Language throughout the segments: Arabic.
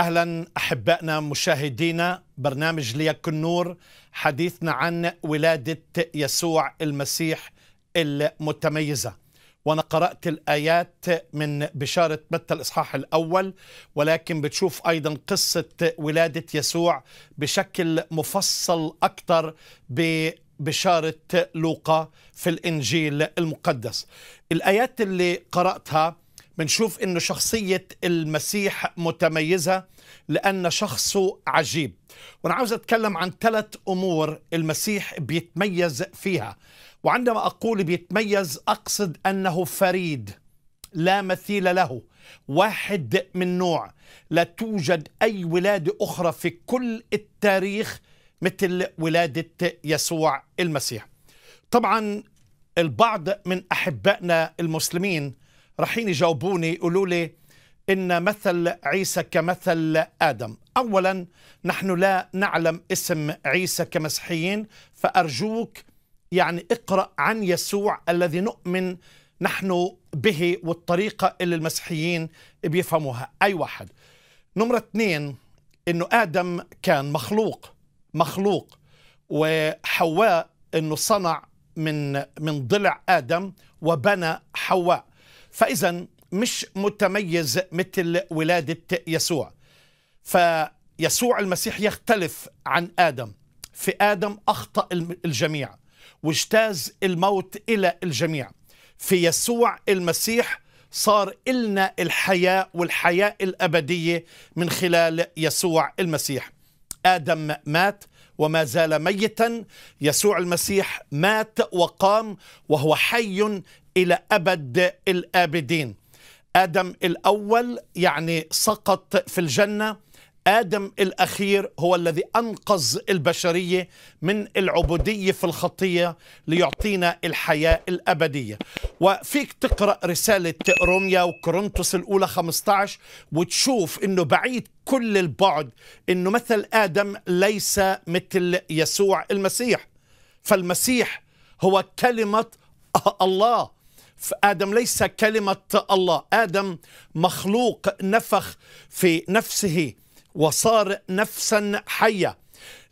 اهلا احبائنا مشاهدينا برنامج ليكن نور حديثنا عن ولاده يسوع المسيح المتميزه وانا قرات الايات من بشاره متى الاصحاح الاول ولكن بتشوف ايضا قصه ولاده يسوع بشكل مفصل اكثر بشاره لوقا في الانجيل المقدس الايات اللي قراتها بنشوف انه شخصية المسيح متميزة لأن شخصه عجيب وأنا عاوز أتكلم عن ثلاث أمور المسيح بيتميز فيها وعندما أقول بيتميز أقصد أنه فريد لا مثيل له واحد من نوع لا توجد أي ولادة أخرى في كل التاريخ مثل ولادة يسوع المسيح طبعا البعض من أحبائنا المسلمين رحين يجاوبوني يقولوا لي ان مثل عيسى كمثل ادم اولا نحن لا نعلم اسم عيسى كمسيحيين فارجوك يعني اقرا عن يسوع الذي نؤمن نحن به والطريقه اللي المسيحيين بيفهموها اي واحد نمرة اثنين انه ادم كان مخلوق مخلوق وحواء انه صنع من من ضلع ادم وبنى حواء فإذا مش متميز مثل ولادة يسوع فيسوع المسيح يختلف عن آدم في آدم أخطأ الجميع واجتاز الموت إلى الجميع في يسوع المسيح صار إلنا الحياة والحياة الأبدية من خلال يسوع المسيح آدم مات وما زال ميتا يسوع المسيح مات وقام وهو حي إلى أبد الآبدين آدم الأول يعني سقط في الجنة آدم الأخير هو الذي أنقذ البشرية من العبودية في الخطية ليعطينا الحياة الأبدية وفيك تقرأ رسالة روميا وكورنثوس الأولى 15 وتشوف أنه بعيد كل البعد أنه مثل آدم ليس مثل يسوع المسيح فالمسيح هو كلمة الله آدم ليس كلمة الله آدم مخلوق نفخ في نفسه وصار نفسا حية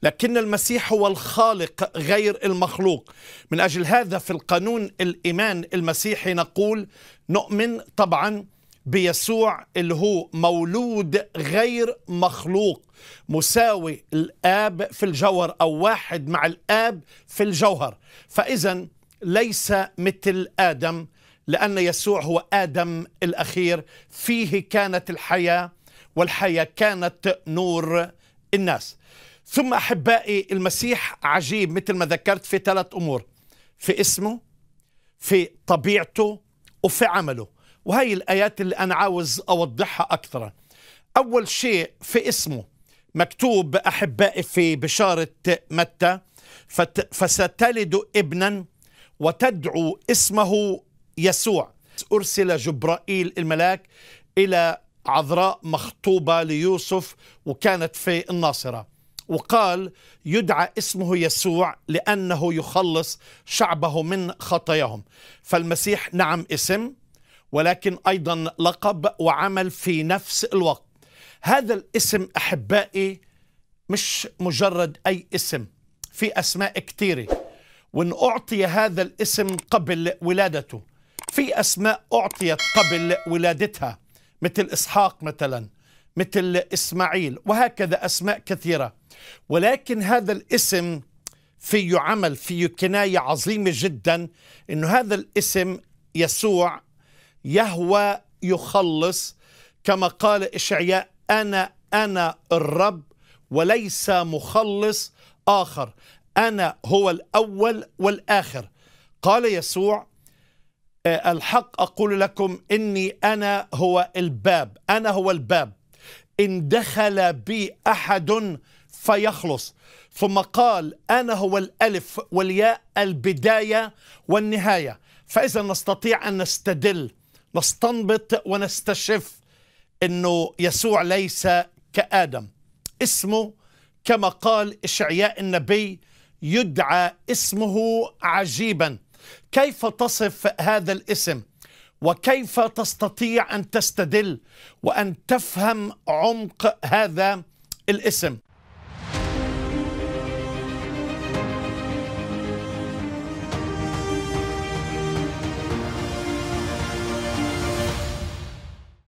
لكن المسيح هو الخالق غير المخلوق من أجل هذا في القانون الإيمان المسيحي نقول نؤمن طبعا بيسوع اللي هو مولود غير مخلوق مساوي الآب في الجوهر أو واحد مع الآب في الجوهر فإذا ليس مثل آدم لأن يسوع هو آدم الأخير فيه كانت الحياة والحياة كانت نور الناس ثم أحبائي المسيح عجيب مثل ما ذكرت في ثلاث أمور في اسمه في طبيعته وفي عمله وهي الآيات اللي أنا عاوز أوضحها أكثر أول شيء في اسمه مكتوب أحبائي في بشارة متى فت... فستلد ابنا وتدعو اسمه يسوع أرسل جبرائيل الملاك إلى عذراء مخطوبة ليوسف وكانت في الناصرة وقال يدعى اسمه يسوع لأنه يخلص شعبه من خطاياهم فالمسيح نعم اسم ولكن أيضا لقب وعمل في نفس الوقت هذا الاسم أحبائي مش مجرد أي اسم في أسماء كثيرة وأن أعطي هذا الاسم قبل ولادته في أسماء أعطيت قبل ولادتها مثل إسحاق مثلا مثل إسماعيل وهكذا أسماء كثيرة ولكن هذا الاسم فيه عمل فيه كناية عظيمة جدا أنه هذا الاسم يسوع يهوى يخلص كما قال إشعياء أنا أنا الرب وليس مخلص آخر أنا هو الأول والآخر قال يسوع آه، الحق أقول لكم إني أنا هو الباب أنا هو الباب إن دخل بي أحد فيخلص ثم قال أنا هو الألف والياء البداية والنهاية فإذا نستطيع أن نستدل نستنبط ونستشف أنه يسوع ليس كآدم اسمه كما قال إشعياء النبي يدعى اسمه عجيباً كيف تصف هذا الاسم وكيف تستطيع ان تستدل وان تفهم عمق هذا الاسم